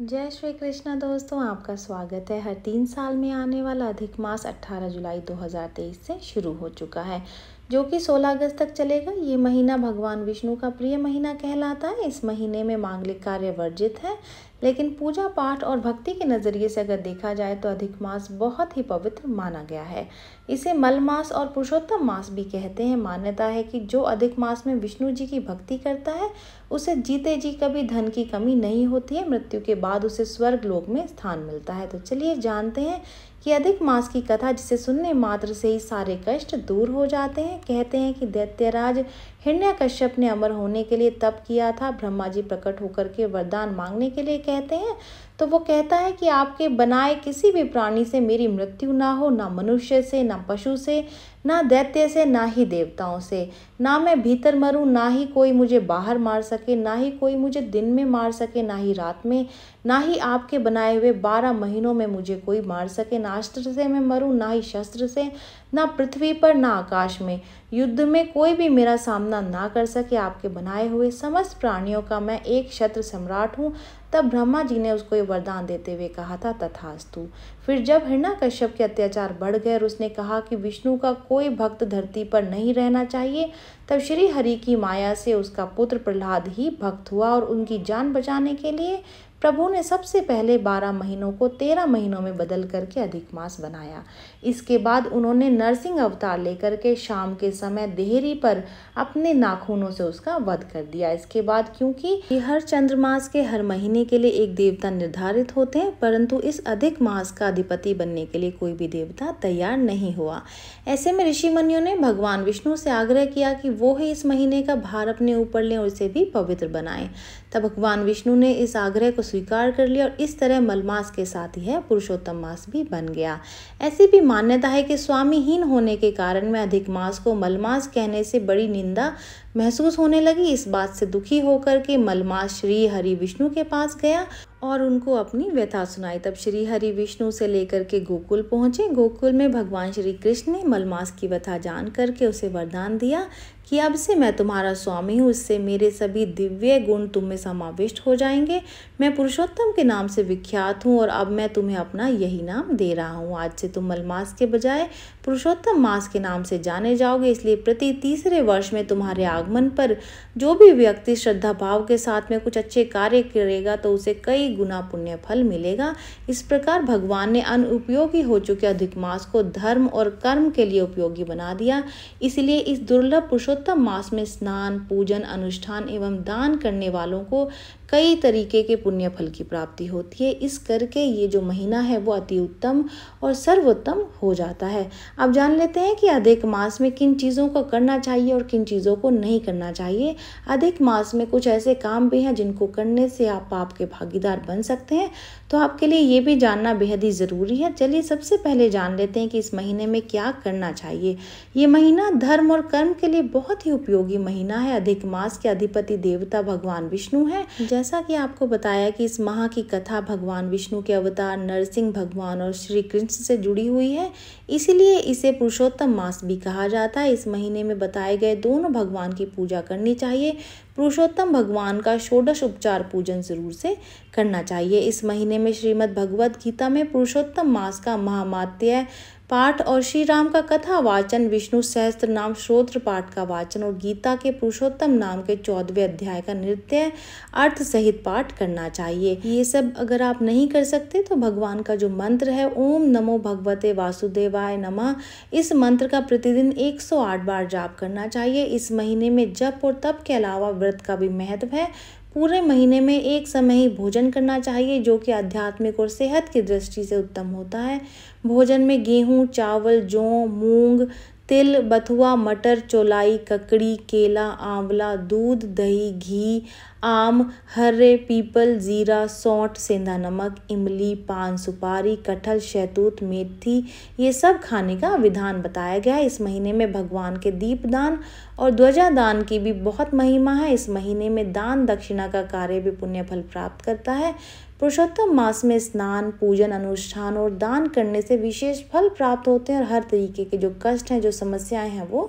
जय श्री कृष्णा दोस्तों आपका स्वागत है हर तीन साल में आने वाला अधिक मास 18 जुलाई 2023 से शुरू हो चुका है जो कि 16 अगस्त तक चलेगा ये महीना भगवान विष्णु का प्रिय महीना कहलाता है इस महीने में मांगलिक कार्य वर्जित है लेकिन पूजा पाठ और भक्ति के नज़रिए से अगर देखा जाए तो अधिक मास बहुत ही पवित्र माना गया है इसे मल मास और पुरुषोत्तम मास भी कहते हैं मान्यता है कि जो अधिक मास में विष्णु जी की भक्ति करता है उसे जीते जी कभी धन की कमी नहीं होती है मृत्यु के बाद उसे स्वर्ग लोक में स्थान मिलता है तो चलिए जानते हैं कि अधिक मास की कथा जिसे सुनने मात्र से ही सारे कष्ट दूर हो जाते हैं कहते हैं कि दैत्यराज हिरण्य कश्यप ने अमर होने के लिए तप किया था ब्रह्मा जी प्रकट होकर के वरदान मांगने के लिए कहते हैं तो वो कहता है कि आपके बनाए किसी भी प्राणी से मेरी मृत्यु ना हो ना मनुष्य से ना पशु से ना दैत्य से ना ही देवताओं से ना मैं भीतर मरूं ना ही कोई मुझे बाहर मार सके ना ही कोई मुझे दिन में मार सके ना ही रात में ना ही आपके बनाए हुए बारह महीनों में मुझे कोई मार सके ना अस्त्र से मैं मरूं ना ही शस्त्र से ना पृथ्वी पर ना आकाश में युद्ध में कोई भी मेरा सामना ना कर सके आपके बनाए हुए समस्त प्राणियों का मैं एक शत्र सम्राट हूँ तब ब्रह्मा जी ने उसको ये वरदान देते हुए कहा था तथास्तु फिर जब कश्यप के अत्याचार बढ़ गए और उसने कहा कि विष्णु का कोई भक्त धरती पर नहीं रहना चाहिए तब श्री हरि की माया से उसका पुत्र प्रहलाद ही भक्त हुआ और उनकी जान बचाने के लिए प्रभु ने सबसे पहले बारह महीनों को तेरह महीनों में बदल करके अधिक मास बनाया इसके बाद उन्होंने नरसिंह अवतार लेकर के शाम के समय देहरी पर अपने नाखूनों से उसका वध कर दिया इसके बाद क्योंकि हर चंद्रमास के हर महीने के लिए एक देवता निर्धारित होते हैं परंतु इस अधिक मास का अधिपति बनने के लिए कोई भी देवता तैयार नहीं हुआ ऐसे में ऋषिमनियों ने भगवान विष्णु से आग्रह किया कि वो ही इस महीने का भार अपने ऊपर लें और इसे भी पवित्र बनाएं तब भगवान विष्णु ने इस आग्रह को स्वीकार कर लिया और इस तरह मलमास के साथ ही है पुरुषोत्तम मास भी बन गया ऐसी भी मान्यता है कि स्वामीहीन होने के कारण में अधिक मास को मलमास कहने से बड़ी निंदा महसूस होने लगी इस बात से दुखी होकर के मलमास श्री हरि विष्णु के पास गया और उनको अपनी व्यथा सुनाई तब श्री हरि विष्णु से लेकर के गोकुल पहुंचे गोकुल में भगवान श्री कृष्ण ने मलमास की व्यथा जान करके उसे वरदान दिया कि अब से मैं तुम्हारा स्वामी हूँ इससे मेरे सभी दिव्य गुण तुम में समाविष्ट हो जाएंगे मैं पुरुषोत्तम के नाम से विख्यात हूँ और अब मैं तुम्हें अपना यही नाम दे रहा हूँ आज से तुम मलमास के बजाय पुरुषोत्तम मास के नाम से जाने जाओगे इसलिए प्रति तीसरे वर्ष में तुम्हारे आगमन पर जो भी व्यक्ति श्रद्धा भाव के साथ में कुछ अच्छे कार्य करेगा तो उसे कई गुना पुण्य फल मिलेगा इस प्रकार भगवान ने अन उपयोगी हो चुके अधिक मास को धर्म और कर्म के लिए उपयोगी बना दिया इसलिए इस दुर्लभ पुरुषोत्तम पुरुषोत्तम मास में स्नान पूजन अनुष्ठान एवं दान करने वालों को कई तरीके के पुण्य फल की प्राप्ति होती है इस करके ये जो महीना है वो अति उत्तम और सर्वोत्तम हो जाता है अब जान लेते हैं कि अधिक मास में किन चीज़ों को करना चाहिए और किन चीज़ों को नहीं करना चाहिए अधिक मास में कुछ ऐसे काम भी हैं जिनको करने से आप पाप के भागीदार बन सकते हैं तो आपके लिए ये भी जानना बेहद ही ज़रूरी है चलिए सबसे पहले जान लेते हैं कि इस महीने में क्या करना चाहिए ये महीना धर्म और कर्म के लिए बहुत बहुत ही उपयोगी महीना है अधिक मास के अधिपति देवता भगवान विष्णु है जैसा कि आपको बताया कि इस माह की कथा भगवान विष्णु के अवतार नरसिंह भगवान और श्री कृष्ण से जुड़ी हुई है इसलिए इसे पुरुषोत्तम मास भी कहा जाता है इस महीने में बताए गए दोनों भगवान की पूजा करनी चाहिए पुरुषोत्तम भगवान का षोडश उपचार पूजन जरूर से करना चाहिए इस महीने में श्रीमद् भगवद गीता में पुरुषोत्तम मास का महामात्य पाठ और श्री राम का कथा वाचन विष्णु सहस्त्र नाम श्रोत्र पाठ का वाचन और गीता के पुरुषोत्तम नाम के चौदहवें अध्याय का नृत्य अर्थ सहित पाठ करना चाहिए ये सब अगर आप नहीं कर सकते तो भगवान का जो मंत्र है ओम नमो भगवते वासुदेवाय नमः इस मंत्र का प्रतिदिन 108 बार जाप करना चाहिए इस महीने में जप और तप के अलावा व्रत का भी महत्व है पूरे महीने में एक समय ही भोजन करना चाहिए जो कि आध्यात्मिक और सेहत की दृष्टि से उत्तम होता है भोजन में गेहूँ चावल जौ मूंग तिल बथुआ मटर चौलाई ककड़ी केला आंवला दूध दही घी आम हरे पीपल जीरा सौंठ सेंधा नमक इमली पान सुपारी कटहल शैतूत मेथी ये सब खाने का विधान बताया गया है इस महीने में भगवान के दीपदान और ध्वजा दान की भी बहुत महिमा है इस महीने में दान दक्षिणा का कार्य भी पुण्य फल प्राप्त करता है पुरुषोत्तम मास में स्नान पूजन अनुष्ठान और दान करने से विशेष फल प्राप्त होते हैं और हर तरीके के जो कष्ट हैं जो समस्याएं हैं वो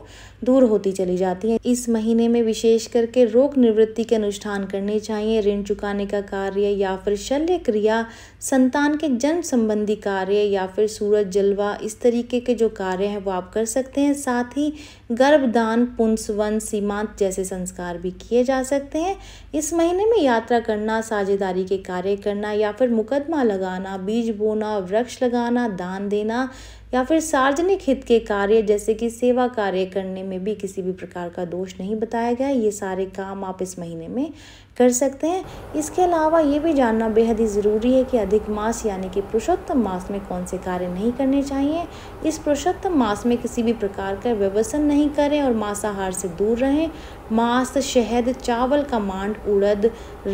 दूर होती चली जाती हैं इस महीने में विशेष करके रोग निवृत्ति के अनुष्ठान करने चाहिए ऋण चुकाने का कार्य या फिर शल्य क्रिया संतान के जन्म संबंधी कार्य या फिर सूरज जलवा इस तरीके के जो कार्य हैं वो आप कर सकते हैं साथ ही गर्भदान पुंसवन सीमांत जैसे संस्कार भी किए जा सकते हैं इस महीने में यात्रा करना साझेदारी के कार्य करना या फिर मुकदमा लगाना बीज बोना वृक्ष लगाना दान देना या फिर सार्वजनिक हित के कार्य जैसे कि सेवा कार्य करने में भी किसी भी प्रकार का दोष नहीं बताया गया ये सारे काम आप इस महीने में कर सकते हैं इसके अलावा ये भी जानना बेहद ही ज़रूरी है कि अधिक मास यानी कि पुरुषोत्तम मास में कौन से कार्य नहीं करने चाहिए इस पुरुषोत्तम मास में किसी भी प्रकार का व्यवसन नहीं करें और मांसाहार से दूर रहें मांस शहद चावल का मांड उड़द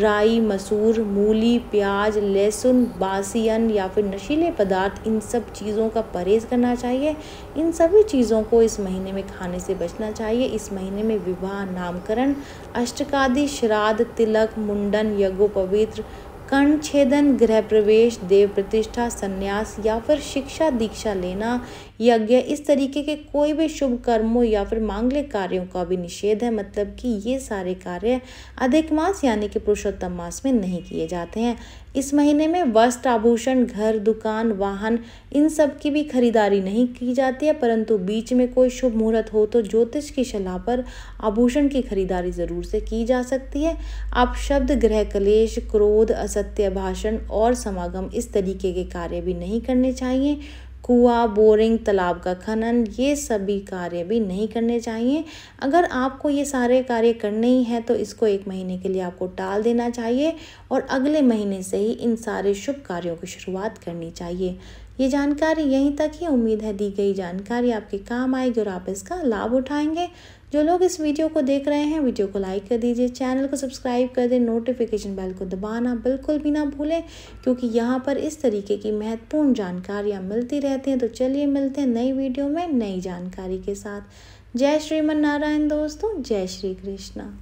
राई मसूर मूली प्याज लहसुन बासियन या फिर नशीले पदार्थ इन सब चीज़ों का परहेज़ करना चाहिए इन सभी चीज़ों को इस महीने में खाने से बचना चाहिए इस महीने में विवाह नामकरण अष्टकादि श्राद्ध तिलक मुंडन यज्ञोपवित्र पवित्र कर्ण छेदन गृह प्रवेश देव प्रतिष्ठा संन्यास या फिर शिक्षा दीक्षा लेना यज्ञ इस तरीके के कोई भी शुभ कर्मों या फिर मांगलिक कार्यों का भी निषेध है मतलब कि ये सारे कार्य अधिक मास यानी कि पुरुषोत्तम मास में नहीं किए जाते हैं इस महीने में वस्त्र आभूषण घर दुकान वाहन इन सब की भी खरीदारी नहीं की जाती है परंतु बीच में कोई शुभ मुहूर्त हो तो ज्योतिष की सलाह पर आभूषण की खरीदारी ज़रूर से की जा सकती है आप शब्द ग्रह कलेश क्रोध असत्य भाषण और समागम इस तरीके के कार्य भी नहीं करने चाहिए कुआ बोरिंग तालाब का खनन ये सभी कार्य भी नहीं करने चाहिए अगर आपको ये सारे कार्य करने ही हैं तो इसको एक महीने के लिए आपको टाल देना चाहिए और अगले महीने से ही इन सारे शुभ कार्यों की शुरुआत करनी चाहिए ये जानकारी यहीं तक ही उम्मीद है दी गई जानकारी आपके काम आएगी और आप इसका लाभ उठाएंगे जो लोग इस वीडियो को देख रहे हैं वीडियो को लाइक कर दीजिए चैनल को सब्सक्राइब कर दें नोटिफिकेशन बेल को दबाना बिल्कुल भी ना भूलें क्योंकि यहाँ पर इस तरीके की महत्वपूर्ण जानकारियाँ मिलती रहती हैं तो चलिए मिलते हैं नई वीडियो में नई जानकारी के साथ जय श्रीमन नारायण दोस्तों जय श्री कृष्णा